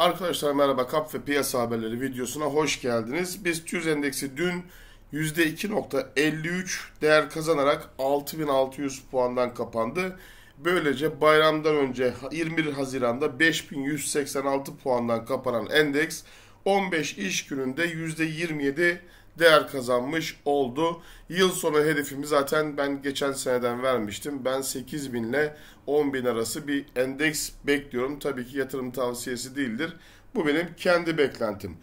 Arkadaşlar merhaba Kap ve Piyasa Haberleri videosuna hoş geldiniz. BIST 100 Endeksi dün %2.53 değer kazanarak 6600 puandan kapandı. Böylece bayramdan önce 21 Haziran'da 5186 puandan kapanan endeks 15 iş gününde %27 değer kazanmış oldu. Yıl sonu hedefimi zaten ben geçen seneden vermiştim. Ben 8 bin ile 10 bin arası bir endeks bekliyorum. Tabii ki yatırım tavsiyesi değildir. Bu benim kendi beklentim.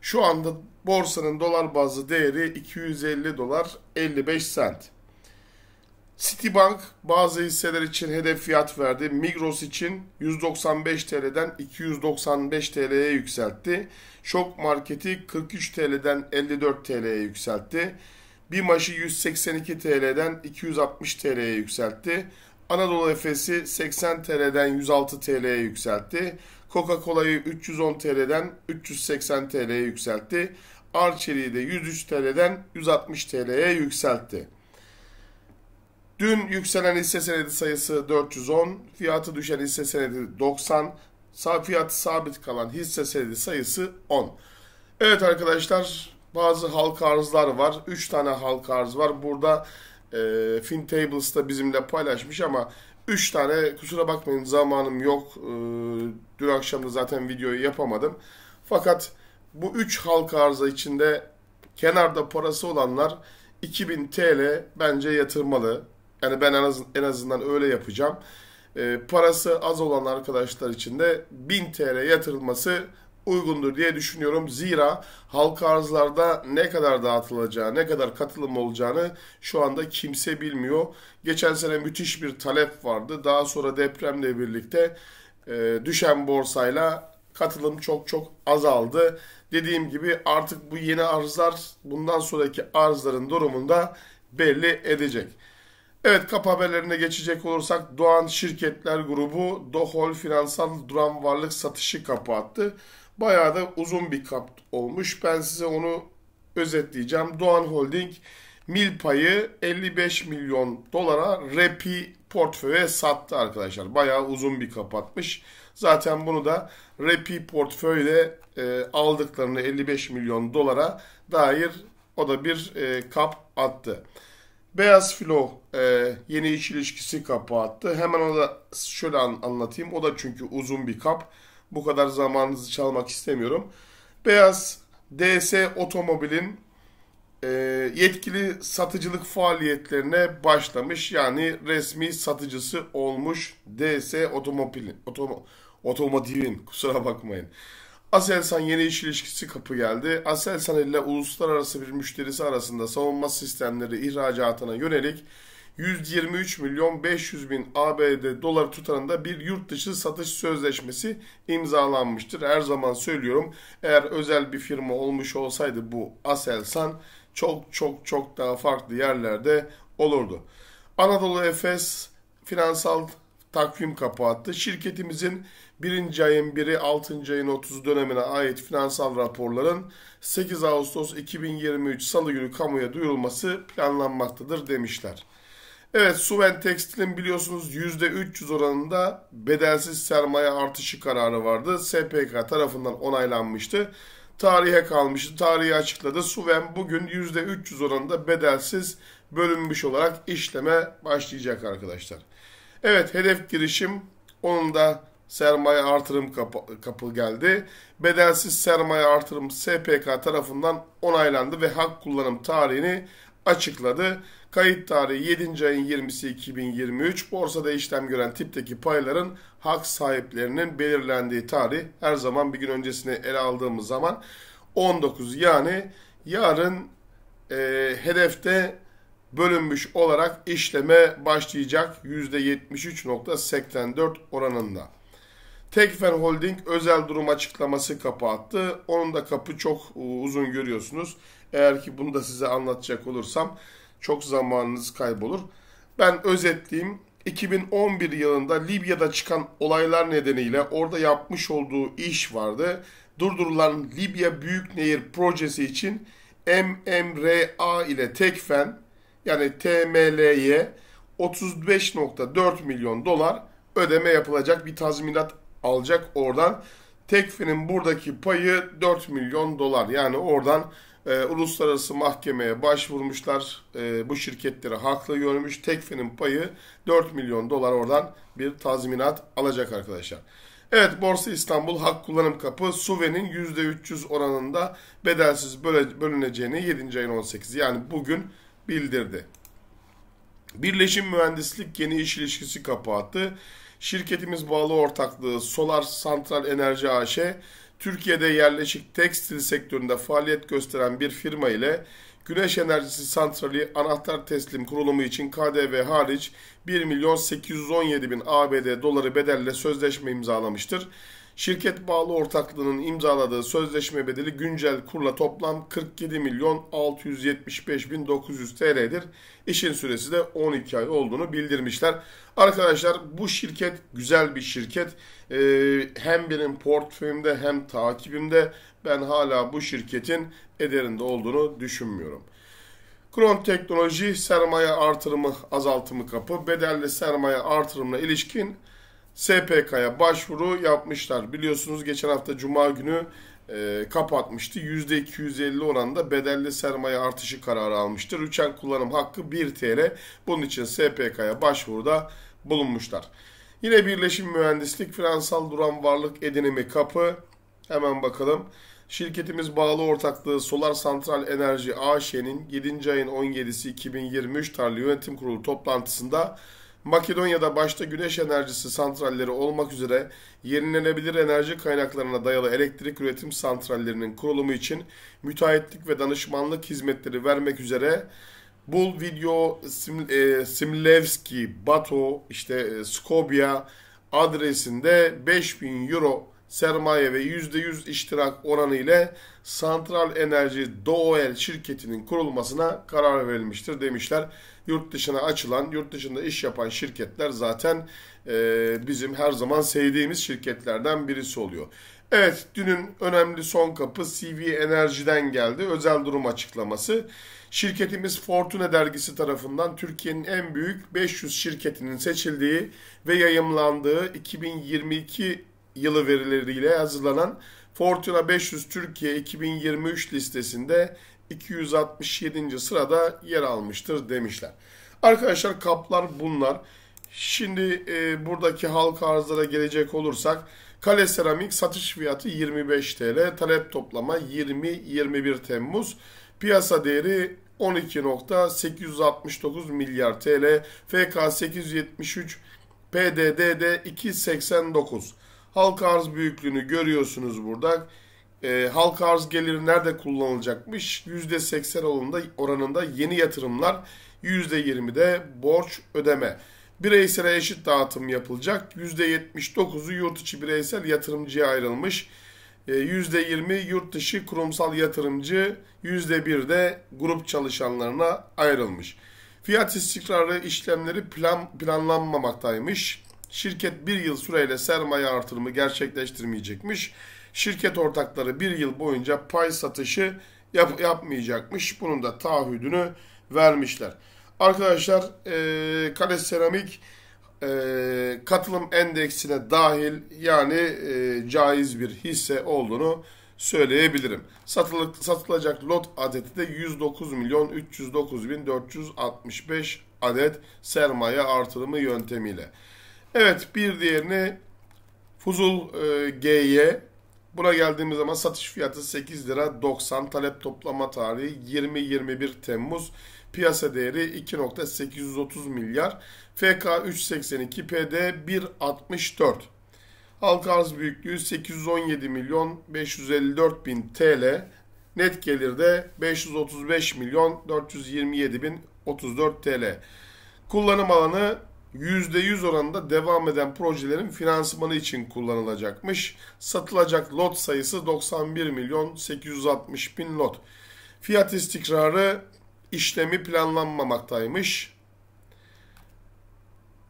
Şu anda borsanın dolar bazlı değeri 250 dolar 55 sent. Citibank bazı hisseler için hedef fiyat verdi. Migros için 195 TL'den 295 TL'ye yükseltti. Şok marketi 43 TL'den 54 TL'ye yükseltti. Bimaşı 182 TL'den 260 TL'ye yükseltti. Anadolu Efes'i 80 TL'den 106 TL'ye yükseltti. Coca-Cola'yı 310 TL'den 380 TL'ye yükseltti. Arçeli'yi de 103 TL'den 160 TL'ye yükseltti. Dün yükselen hisse senedi sayısı 410, fiyatı düşen hisse senedi 90, sağ fiyatı sabit kalan hisse senedi sayısı 10. Evet arkadaşlar bazı halka arzlar var. 3 tane halka arz var. Burada e, FinTables da bizimle paylaşmış ama 3 tane kusura bakmayın zamanım yok. E, dün akşam da zaten videoyu yapamadım. Fakat bu 3 halka arza içinde kenarda parası olanlar 2000 TL bence yatırmalı. Yani ben en, az, en azından öyle yapacağım. E, parası az olan arkadaşlar için de 1000 TL yatırılması uygundur diye düşünüyorum. Zira halka arzlarda ne kadar dağıtılacağı, ne kadar katılım olacağını şu anda kimse bilmiyor. Geçen sene müthiş bir talep vardı. Daha sonra depremle birlikte e, düşen borsayla katılım çok çok azaldı. Dediğim gibi artık bu yeni arzlar bundan sonraki arzların durumunda belli edecek. Evet kap haberlerine geçecek olursak Doğan Şirketler Grubu Dohol Finansal Duran Varlık Satışı kapattı. Bayağı da uzun bir kap olmuş. Ben size onu özetleyeceğim. Doğan Holding mil payı 55 milyon dolara repi portföye sattı arkadaşlar. Bayağı uzun bir kapatmış. Zaten bunu da repi portföyle e, aldıklarını 55 milyon dolara dair o da bir e, kap attı. Beyaz Filo e, yeni iş ilişkisi kapı attı. Hemen ona da şöyle an, anlatayım. O da çünkü uzun bir kap. Bu kadar zamanınızı çalmak istemiyorum. Beyaz DS Otomobil'in e, yetkili satıcılık faaliyetlerine başlamış. Yani resmi satıcısı olmuş DS Otomobil'in. Otom otomotivin kusura bakmayın. Aselsan yeni iş ilişkisi kapı geldi. Aselsan ile uluslararası bir müşterisi arasında savunma sistemleri ihracatına yönelik 123 milyon 500 bin ABD dolar tutarında bir yurt dışı satış sözleşmesi imzalanmıştır. Her zaman söylüyorum eğer özel bir firma olmuş olsaydı bu Aselsan çok çok çok daha farklı yerlerde olurdu. Anadolu Efes finansal takvim kapattı. Şirketimizin birinci ayın 1'i 6. ayın 30 dönemine ait finansal raporların 8 Ağustos 2023 Salı günü kamuya duyurulması planlanmaktadır demişler. Evet Suven Tekstil'in biliyorsunuz %300 oranında bedelsiz sermaye artışı kararı vardı. SPK tarafından onaylanmıştı. Tarihe kalmıştı. Tarihi açıkladı. Suven bugün %300 oranında bedelsiz bölünmüş olarak işleme başlayacak arkadaşlar. Evet hedef girişim onun da sermaye artırım kapı, kapı geldi. Bedelsiz sermaye artırım SPK tarafından onaylandı ve hak kullanım tarihini açıkladı. Kayıt tarihi 7. ayın 20'si 2023. Borsada işlem gören tipteki payların hak sahiplerinin belirlendiği tarih her zaman bir gün öncesine ele aldığımız zaman 19 yani yarın e, hedefte bölünmüş olarak işleme başlayacak %73.84 oranında. Tekfen Holding özel durum açıklaması kapattı. Onun da kapı çok e, uzun görüyorsunuz. Eğer ki bunu da size anlatacak olursam çok zamanınız kaybolur. Ben özetleyeyim. 2011 yılında Libya'da çıkan olaylar nedeniyle orada yapmış olduğu iş vardı. Durdurulan Libya Büyük Nehir projesi için MMRA ile Tekfen yani TMLY 35.4 milyon dolar ödeme yapılacak bir tazminat alacak oradan. Tekfi'nin buradaki payı 4 milyon dolar. Yani oradan e, uluslararası mahkemeye başvurmuşlar. E, bu şirketleri haklı görmüş. Tekfi'nin payı 4 milyon dolar oradan bir tazminat alacak arkadaşlar. Evet Borsa İstanbul hak kullanım kapı Suve'nin %300 oranında bedelsiz böle, bölüneceğini 7. ayın 18 yani bugün bildirdi. Birleşim Mühendislik yeni iş ilişkisi kapağı attı. Şirketimiz bağlı ortaklığı Solar Santral Enerji AŞ, Türkiye'de yerleşik tekstil sektöründe faaliyet gösteren bir firma ile Güneş Enerjisi Santrali anahtar teslim kurulumu için KDV hariç 1 milyon 817 bin ABD doları bedelle sözleşme imzalamıştır. Şirket bağlı ortaklığının imzaladığı sözleşme bedeli güncel kurla toplam 47 milyon 675 bin 900 TL'dir. İşin süresi de 12 ay olduğunu bildirmişler. Arkadaşlar bu şirket güzel bir şirket. Ee, hem benim portföyümde hem takibimde ben hala bu şirketin ederinde olduğunu düşünmüyorum. Kron Teknoloji sermaye artırımı azaltımı kapı bedelli sermaye artırımına ilişkin SPK'ya başvuru yapmışlar. Biliyorsunuz geçen hafta Cuma günü e, kapatmıştı. %250 oranında bedelli sermaye artışı kararı almıştır. Üçen kullanım hakkı 1 TL. Bunun için SPK'ya başvuruda bulunmuşlar. Yine Birleşim Mühendislik Finansal Duran Varlık Edinimi Kapı. Hemen bakalım. Şirketimiz bağlı ortaklığı Solar Santral Enerji AŞ'nin 7. ayın 17'si 2023 tarihli yönetim kurulu toplantısında Makedonya'da başta güneş enerjisi santralleri olmak üzere yenilenebilir enerji kaynaklarına dayalı elektrik üretim santrallerinin kurulumu için müteahhitlik ve danışmanlık hizmetleri vermek üzere Bul, Video, Sim, e, Simlevski, Bato, işte e, Skopya adresinde 5000 euro sermaye ve %100 iştirak oranı ile Santral Enerji Doğuel şirketinin kurulmasına karar verilmiştir demişler. Yurt dışına açılan, yurt dışında iş yapan şirketler zaten e, bizim her zaman sevdiğimiz şirketlerden birisi oluyor. Evet, dünün önemli son kapı CV Enerji'den geldi. Özel durum açıklaması. Şirketimiz Fortuna dergisi tarafından Türkiye'nin en büyük 500 şirketinin seçildiği ve yayımlandığı 2022 yılı verileriyle hazırlanan Fortuna 500 Türkiye 2023 listesinde 267. sırada yer almıştır demişler. Arkadaşlar kaplar bunlar. Şimdi e, buradaki halka arzlara gelecek olursak kale seramik satış fiyatı 25 TL, talep toplama 20-21 Temmuz, piyasa değeri 12.869 milyar TL, FK 873, PDD'de 289. Halk arz büyüklüğünü görüyorsunuz burada. E, halk arz geliri nerede kullanılacakmış? %80 oranında, yeni yatırımlar, %20'de borç ödeme. Bireysel eşit dağıtım yapılacak. %79'u yurt içi bireysel yatırımcıya ayrılmış. %20 ee, yurt dışı kurumsal yatırımcı, %1 de grup çalışanlarına ayrılmış. Fiyat istikrarı işlemleri plan, planlanmamaktaymış. Şirket bir yıl süreyle sermaye artırımı gerçekleştirmeyecekmiş. Şirket ortakları bir yıl boyunca pay satışı yap yapmayacakmış. Bunun da taahhüdünü vermişler. Arkadaşlar e, Kale Seramik e, katılım endeksine dahil yani e, caiz bir hisse olduğunu söyleyebilirim. Satılık, satılacak lot adeti de 109 milyon 309 bin 465 adet sermaye artırımı yöntemiyle. Evet bir diğerini Fuzul e, G'ye buna geldiğimiz zaman satış fiyatı 8 lira 90 talep toplama tarihi 20-21 Temmuz piyasa değeri 2.830 milyar FK 382 PD 164 halka arz büyüklüğü 817 milyon 554 bin TL net gelirde 535 milyon 427 bin 34 TL kullanım alanı %100 oranında devam eden projelerin finansmanı için kullanılacakmış. Satılacak lot sayısı 91 milyon 860 bin lot. Fiyat istikrarı işlemi planlanmamaktaymış.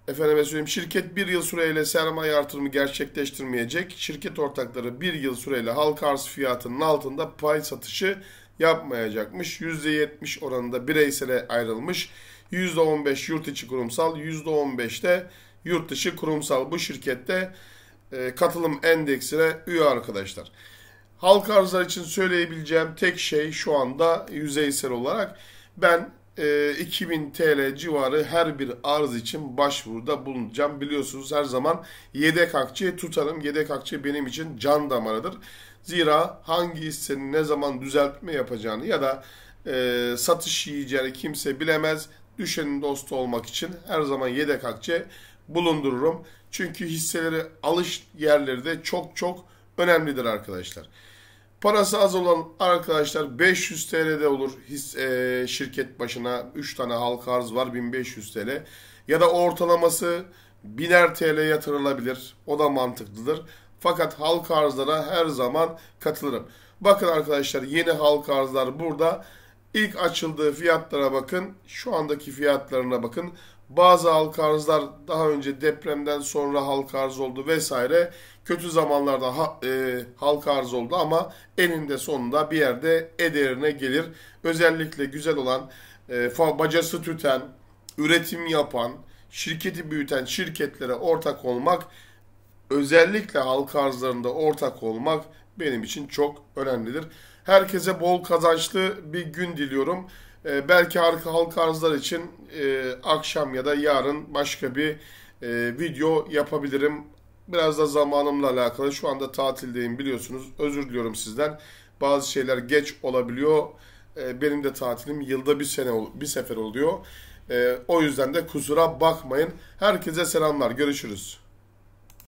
Efendime söyleyeyim şirket bir yıl süreyle sermaye artırımı gerçekleştirmeyecek. Şirket ortakları bir yıl süreyle halka arz fiyatının altında pay satışı yapmayacakmış. %70 oranında bireysele ayrılmış. %15 yurt içi kurumsal, %15 de yurt dışı kurumsal bu şirkette e, katılım endeksine üye arkadaşlar. Halk arzlar için söyleyebileceğim tek şey şu anda yüzeysel olarak ben e, 2000 TL civarı her bir arz için başvuruda bulunacağım. Biliyorsunuz her zaman yedek akçe tutarım. Yedek akçe benim için can damarıdır. Zira hangi hissenin ne zaman düzeltme yapacağını ya da e, satış yiyeceğini kimse bilemez düşenin dostu olmak için her zaman yedek akçe bulundururum. Çünkü hisseleri alış yerleri de çok çok önemlidir arkadaşlar. Parası az olan arkadaşlar 500 TL'de olur his, e, şirket başına 3 tane halka arz var 1500 TL. Ya da ortalaması 1000'er TL yatırılabilir. O da mantıklıdır. Fakat halka arzlara her zaman katılırım. Bakın arkadaşlar yeni halka arzlar burada. İlk açıldığı fiyatlara bakın. Şu andaki fiyatlarına bakın. Bazı halka arzlar daha önce depremden sonra halka arz oldu vesaire. Kötü zamanlarda ha, e, halka arz oldu ama eninde sonunda bir yerde ederine gelir. Özellikle güzel olan, e, bacası tüten, üretim yapan, şirketi büyüten şirketlere ortak olmak, özellikle halka arzlarında ortak olmak benim için çok önemlidir. Herkese bol kazançlı bir gün diliyorum. E, belki arka halka arzlar için e, akşam ya da yarın başka bir e, video yapabilirim. Biraz da zamanımla alakalı. Şu anda tatildeyim biliyorsunuz. Özür diliyorum sizden. Bazı şeyler geç olabiliyor. E, benim de tatilim yılda bir sene bir sefer oluyor. E, o yüzden de kusura bakmayın. Herkese selamlar. Görüşürüz.